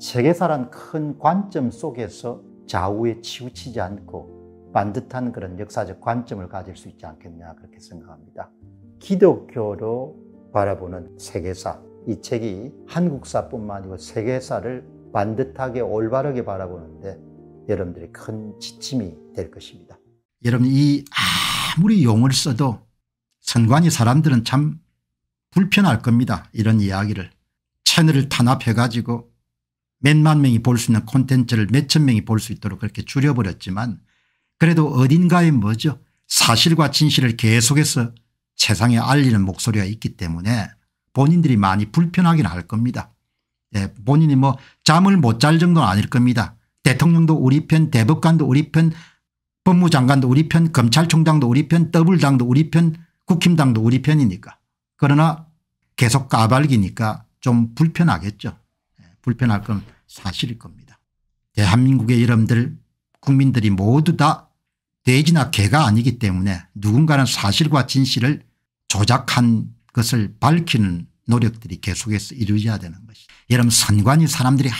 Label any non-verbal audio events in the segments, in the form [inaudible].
세계사란 큰 관점 속에서 좌우에 치우치지 않고 반듯한 그런 역사적 관점을 가질 수 있지 않겠냐 그렇게 생각합니다. 기독교로 바라보는 세계사 이 책이 한국사뿐만 아니고 세계사를 반듯하게 올바르게 바라보는데 여러분들이 큰 지침이 될 것입니다. 여러분 이 아무리 용을 써도 선관위 사람들은 참 불편할 겁니다. 이런 이야기를 채널을 탄압해 가지고 몇만 명이 볼 수 있는 콘텐츠를 몇천 명이 볼 수 있도록 그렇게 줄여버렸지만 그래도 어딘가에 뭐죠 사실과 진실을 계속해서 세상에 알리는 목소리가 있기 때문에 본인들이 많이 불편하긴 할 겁니다. 예, 본인이 뭐 잠을 못 잘 정도는 아닐 겁니다. 대통령도 우리 편 대법관도 우리 편 법무장관도 우리 편 검찰총장도 우리 편 더블당도 우리 편 국힘당도 우리 편이니까 그러나 계속 까발기니까 좀 불편하겠죠. 불편할 건 사실일 겁니다. 대한민국의 이름들 국민들이 모두 다 돼지나 개가 아니기 때문에 누군가는 사실과 진실을 조작한 것을 밝히는 노력들이 계속해서 이루어져야 되는 것이 여러분 선관위 사람들이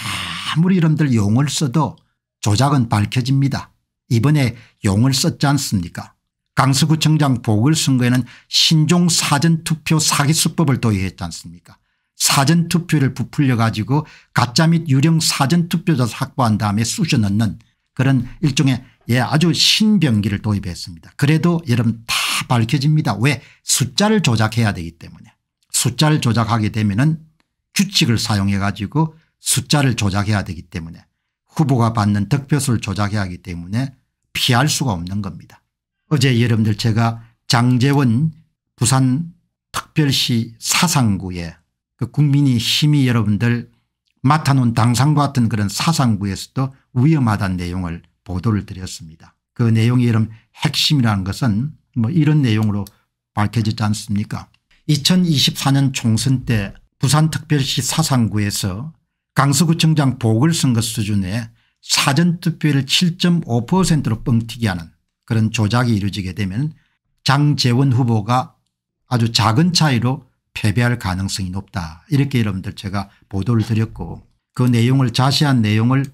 아무리 여러분들 용을 써도 조작은 밝혀집니다. 이번에 용을 썼지 않습니까 강서구청장 보궐선거에는 신종 사전투표 사기수법을 도입했지 않습니까 사전투표를 부풀려 가지고 가짜 및 유령 사전투표자를 확보한 다음에 쑤셔 넣는 그런 일종의 예 아주 신병기를 도입했습니다. 그래도 여러분 다 밝혀집니다. 왜 숫자를 조작해야 되기 때문에 숫자를 조작하게 되면 은 규칙을 사용해 가지고 숫자를 조작해야 되기 때문에 후보가 받는 득표수를 조작해야 하기 때문에 피할 수가 없는 겁니다. 어제 여러분들 제가 장재원 부산 특별시 사상구에 그 국민이 힘이 여러분들 맡아놓은 당상과 같은 그런 사상구에서도 위험하다는 내용을 보도를 드렸습니다. 그 내용이 이런 핵심이라는 것은 뭐 이런 내용으로 밝혀지지 않습니까 2024년 총선 때 부산특별시 사상구에서 강서구청장 보궐선거 수준의 사전투표를 7.5%로 뻥튀기 하는 그런 조작이 이루어지게 되면 장재원 후보가 아주 작은 차이로 패배할 가능성이 높다 이렇게 여러분들 제가 보도를 드렸고 그 내용을 자세한 내용을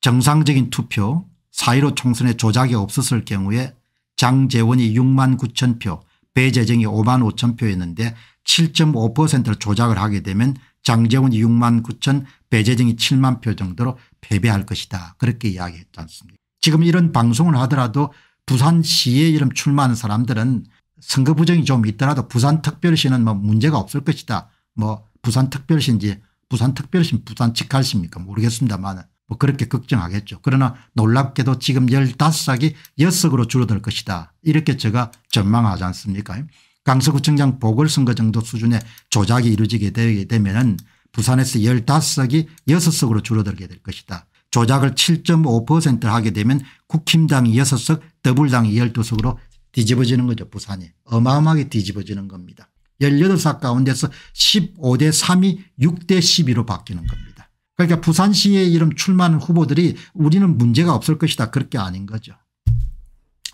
정상적인 투표 사1로 총선에 조작이 없었을 경우에 장재원이 6만 9천 표 배재정이 5만 5천 표였는데 7.5%를 조작을 하게 되면 장재원이 6만 9천 배재정이 7만 표 정도로 패배할 것이다 그렇게 이야기했지 않습니까 지금 이런 방송을 하더라도 부산시에 이름 출마하는 사람들은 선거 부정이 좀 있더라도 부산특별시는 뭐 문제가 없을 것이다. 뭐 부산특별시인지 부산특별시 부산 직할시입니까 모르겠습니다만 뭐 그렇게 걱정하겠죠. 그러나 놀랍게도 지금 1 5석이 6석으로 줄어들 것이다. 이렇게 제가 전망하지 않습니까 강서구청장 보궐선거 정도 수준의 조작이 이루어지게 되게 되면 은 부산에서 15석이 6석으로 줄어들게 될 것이다. 조작을 7.5% 하게 되면 국힘당이 6석 더불당이 12석으로 뒤집어지는 거죠 부산이 어마어마하게 뒤집어지는 겁니다. 18사 가운데서 15대 3이 6대 12로 바뀌는 겁니다. 그러니까 부산시의 이름 출마하는 후보들이 우리는 문제가 없을 것이다 그렇게 아닌 거죠.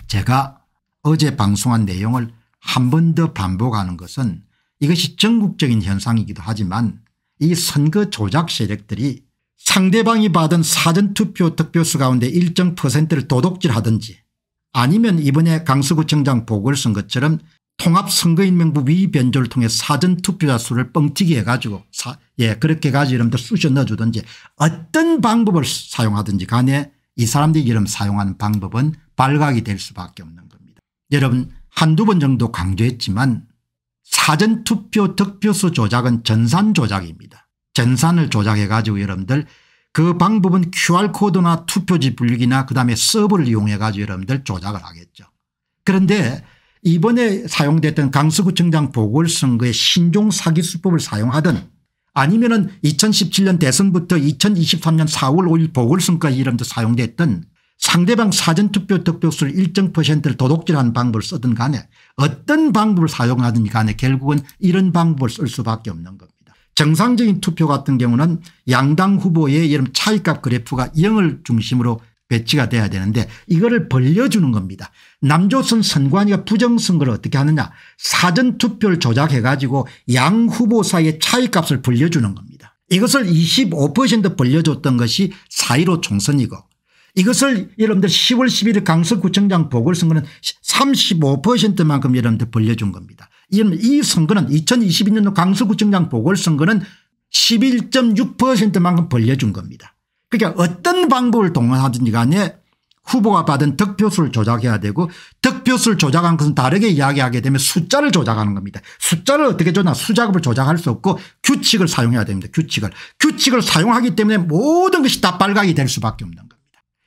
제가 어제 방송한 내용을 한 번 더 반복하는 것은 이것이 전국적인 현상이기도 하지만 이 선거 조작 세력들이 상대방이 받은 사전투표 득표수 가운데 일정 퍼센트를 도둑질하든지 아니면 이번에 강서구청장 보궐선 것처럼 통합선거인명부 위변조를 통해 사전투표자 수를 뻥튀기 해가지고 사, 예 그렇게 가지고 여러분들 쑤셔 넣어주든지 어떤 방법을 사용하든지 간에 이 사람들이 이름 사용하는 방법은 발각이 될 수밖에 없는 겁니다. 여러분 한두 번 정도 강조했지만 사전투표 득표수 조작은 전산 조작입니다. 전산을 조작해 가지고 여러분들 그 방법은 QR코드나 투표지 분류기나 그다음에 서버를 이용해 가지고 여러분들 조작을 하겠죠. 그런데 이번에 사용됐던 강서구청장 보궐선거에 신종 사기 수법을 사용하든 아니면 은 2017년 대선부터 2023년 4월 5일 보궐선거까지 이름도 사용됐던 상대방 사전투표 득표수를 일정 퍼센트를 도둑질하는 방법을 쓰든 간에 어떤 방법을 사용하든 간에 결국은 이런 방법을 쓸 수밖에 없는 겁니다. 정상적인 투표 같은 경우는 양당 후보의 이런 차이값 그래프가 0을 중심으로 배치가 돼야 되는데 이거를 벌려주는 겁니다. 남조선 선관위가 부정선거를 어떻게 하느냐 사전투표를 조작해 가지고 양 후보 사이의 차이값을 벌려주는 겁니다. 이것을 25% 벌려줬던 것이 4.15 총선이고 이것을 여러분들 10월 11일 강서구청장 보궐선거는 35%만큼 여러분들 벌려준 겁니다. 이 선거는 2022년도 강서구청장 보궐선거는 11.6%만큼 벌려준 겁니다. 그러니까 어떤 방법을 동원하든지 간에 후보가 받은 득표수를 조작해야 되고 득표수를 조작한 것은 다르게 이야기하게 되면 숫자를 조작하는 겁니다. 숫자를 어떻게 조나 수작업을 조작할 수 없고 규칙을 사용해야 됩니다. 규칙을. 규칙을 사용하기 때문에 모든 것이 다 빨각이 될 수밖에 없는 겁니다.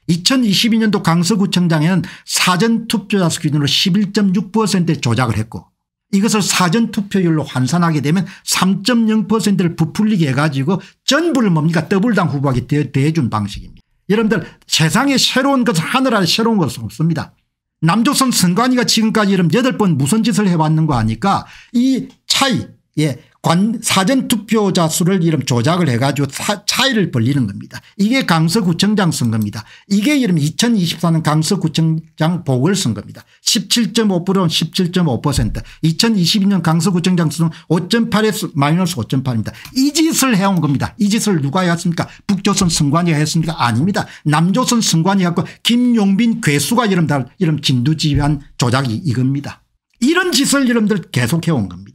2022년도 강서구청장에는 사전투표자 수준으로 기11.6% 조작을 했고 이것을 사전투표율로 환산하게 되면 3.0%를 부풀리게 해가지고 전부를 뭡니까 더블당 후보에게 대해준 방식입니다. 여러분들 세상에 새로운 것은 하늘 아래 새로운 것은 없습니다. 남조선 선관위가 지금까지 이런 8번 무슨 짓을 해왔는 거 아니까 이 차이 예관 사전투표자 수를 이름 조작을 해가지고 차이를 벌리는 겁니다. 이게 강서구청장 선거입니다. 이게 이름 2024년 강서구청장 보궐선거입니다. 17.5%는 17.5% 2022년 강서구청장 수는 5.8에서 마이너스 5.8입니다. 이 짓을 해온 겁니다. 이 짓을 누가 했습니까 북조선 승관이가 했습니까 아닙니다. 남조선 승관이 했고 김용빈 괴수가 이름, 이름 진두지휘한 조작이 이겁니다. 이런 짓을 이름들 계속해온 겁니다.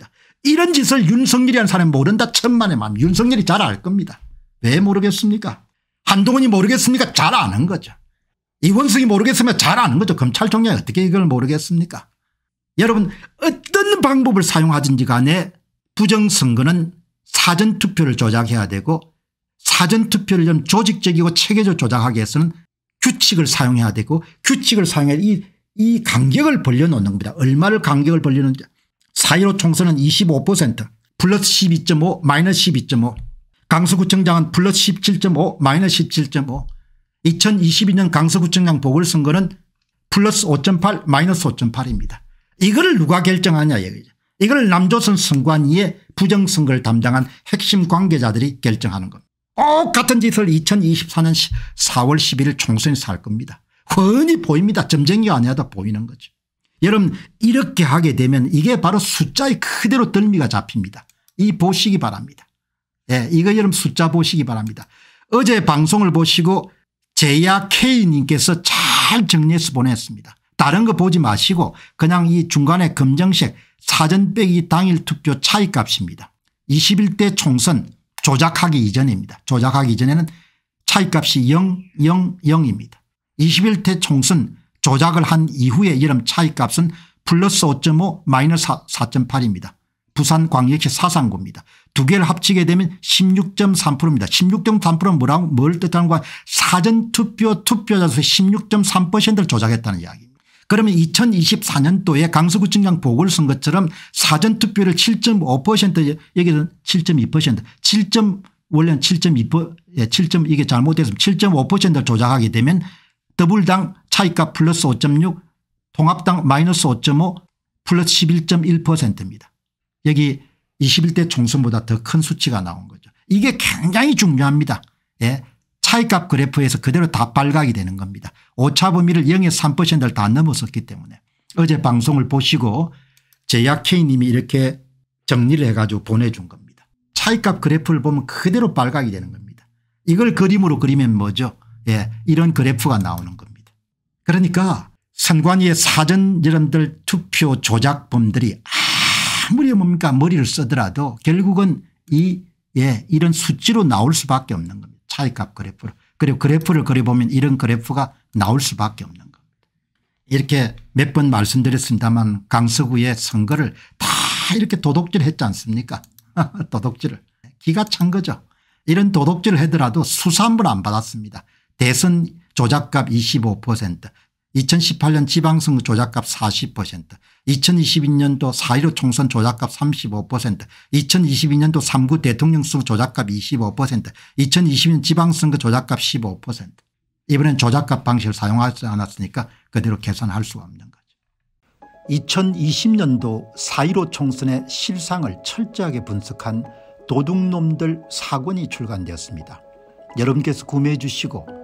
이런 짓을 윤석열이란 사람이 모른다 천만의 맘 윤석열이 잘 알 겁니다. 왜 모르겠습니까 한동훈이 모르겠습니까 잘 아는 거죠. 이원승이 모르겠으면 잘 아는 거죠. 검찰총장이 어떻게 이걸 모르겠습니까 여러분 어떤 방법을 사용하든지 간에 부정선거는 사전투표를 조작해야 되고 사전투표를 좀 조직적이고 체계적으로 조작하기 위해서는 규칙을 사용해야 되고 규칙을 사용해 야 이, 이 간격을 벌려놓는 겁니다. 얼마를 간격을 벌려놓는지 4.15 총선은 25% 플러스 12.5 마이너스 12.5 강서구청장은 플러스 17.5 마이너스 17.5 2022년 강서구청장 보궐선거는 플러스 5.8 마이너스 5.8입니다. 이걸 누가 결정하냐 얘기죠. 이걸 남조선 선관위의 부정선거를 담당한 핵심 관계자들이 결정하는 겁니다. 똑같은 짓을 2024년 4월 11일 총선에서 할 겁니다. 훤히 보입니다. 점쟁이가 아니라 보이는 거죠. 여러분 이렇게 하게 되면 이게 바로 숫자의 그대로 덜미가 잡힙니다. 이 보시기 바랍니다. 예, 이거 여러분 숫자 보시기 바랍니다. 어제 방송을 보시고 제야 K님께서 잘 정리해서 보냈습니다. 다른 거 보지 마시고 그냥 이 중간에 검정색 사전 빼기 당일 투표 차이값입니다. 21대 총선 조작하기 이전입니다. 조작하기 이전에는 차이값이 0, 0, 0입니다. 21대 총선 조작을 한이후에 여름 차이값은 플러스 5.5 마이너스 4.8입니다. 부산 광역시 사상구입니다. 두 개를 합치게 되면 16.3%입니다. 16.3%는 뭐라고 뭘 뜻하는 거야 사전투표 투표자 수 16.3%를 조작했다는 이야기입니다. 그러면 2024년도에 강서구청장 보궐선거처럼 사전투표를 7.5% 여기는 7.2% 7. 원래는 7.2% 7. 예, 이게 잘못됐으면 7.5%를 조작하게 되면 더블당 차이값 플러스 5.6 통합당 마이너스 5.5 플러스 11.1%입니다. 여기 21대 총선보다 더 큰 수치가 나온 거죠. 이게 굉장히 중요합니다. 예. 차이값 그래프에서 그대로 다빨각이 되는 겁니다. 오차 범위를 0에서 3%를 다넘어섰기 때문에 어제 방송을 보시고 제약K님이 이렇게 정리를 해가지고 보내준 겁니다. 차이값 그래프를 보면 그대로 빨각이 되는 겁니다. 이걸 그림으로 그리면 뭐죠? 예, 이런 그래프가 나오는 겁니다. 그러니까 선관위의 사전 여러분들 투표 조작범들이 아무리 뭡니까 머리를 쓰더라도 결국은 이 예, 이런 수치로 나올 수밖에 없는 겁니다. 차이값 그래프로. 그리고 그래프를 그려보면 이런 그래프가 나올 수밖에 없는 겁니다. 이렇게 몇 번 말씀드렸습니다만 강서구의 선거를 다 이렇게 도덕질 했지 않습니까 [laughs] 도덕질을 기가 찬 거죠. 이런 도덕질을 하더라도 수사 한번 안 받았습니다. 대선 조작값 25% 2018년 지방선거 조작값 40% 2022년도 4.15 총선 조작값 35% 2022년도 3구 대통령 선거 조작값 25% 2020년 지방선거 조작값 15% 이번엔 조작값 방식을 사용하지 않았으니까 그대로 계산할 수가 없는 거죠. 2020년도 4.15 총선의 실상을 철저하게 분석한 도둑놈들 사건이 출간되었습니다. 여러분께서 구매해 주시고